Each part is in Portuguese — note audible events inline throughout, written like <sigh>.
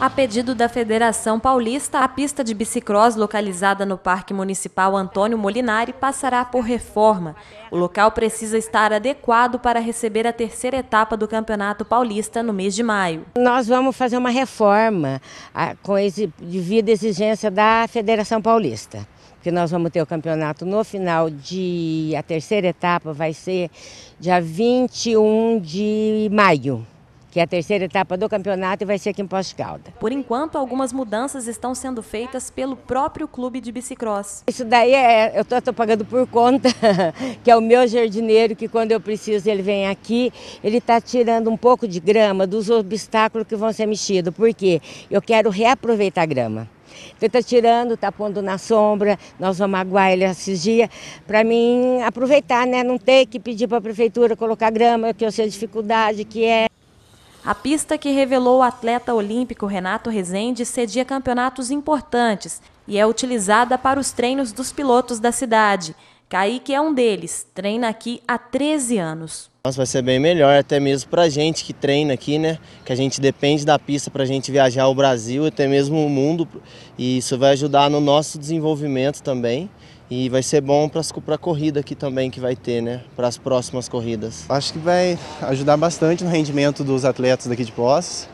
A pedido da Federação Paulista, a pista de bicicross localizada no Parque Municipal Antônio Molinari passará por reforma. O local precisa estar adequado para receber a terceira etapa do Campeonato Paulista no mês de maio. Nós vamos fazer uma reforma ah, com devido à exigência da Federação Paulista. Porque nós vamos ter o campeonato no final de. A terceira etapa vai ser dia 21 de maio que é a terceira etapa do campeonato e vai ser aqui em Poços Caldas. Por enquanto, algumas mudanças estão sendo feitas pelo próprio clube de bicicross. Isso daí é, eu estou pagando por conta, <laughs> que é o meu jardineiro, que quando eu preciso ele vem aqui, ele está tirando um pouco de grama dos obstáculos que vão ser mexidos, porque eu quero reaproveitar a grama. Ele está tirando, está pondo na sombra, nós vamos aguar ele esses dias, para mim aproveitar, né? Não ter que pedir para a prefeitura colocar grama, que eu sei a dificuldade que é. A pista que revelou o atleta olímpico Renato Rezende cedia campeonatos importantes e é utilizada para os treinos dos pilotos da cidade. Kaique é um deles, treina aqui há 13 anos. Nossa, vai ser bem melhor, até mesmo para a gente que treina aqui, né? Que a gente depende da pista para a gente viajar o Brasil, até mesmo o mundo. E isso vai ajudar no nosso desenvolvimento também. E vai ser bom para a corrida aqui também que vai ter, né? Para as próximas corridas. Acho que vai ajudar bastante no rendimento dos atletas daqui de Poços,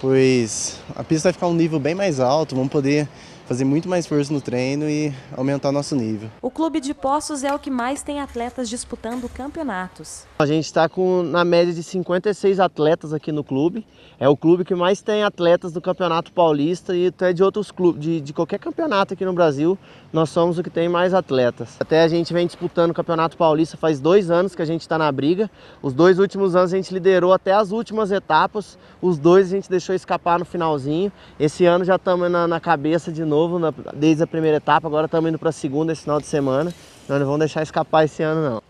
pois a pista vai ficar um nível bem mais alto, vamos poder fazer muito mais força no treino e aumentar nosso nível. O clube de Poços é o que mais tem atletas disputando campeonatos. A gente está com na média de 56 atletas aqui no clube. É o clube que mais tem atletas do Campeonato Paulista e até de outros clubes, de, de qualquer campeonato aqui no Brasil, nós somos o que tem mais atletas. Até a gente vem disputando o Campeonato Paulista faz dois anos que a gente está na briga. Os dois últimos anos a gente liderou até as últimas etapas, os dois a gente deixou escapar no finalzinho. Esse ano já estamos na, na cabeça de novo novo na, desde a primeira etapa, agora estamos indo para a segunda esse final de semana. Nós não vamos deixar escapar esse ano não.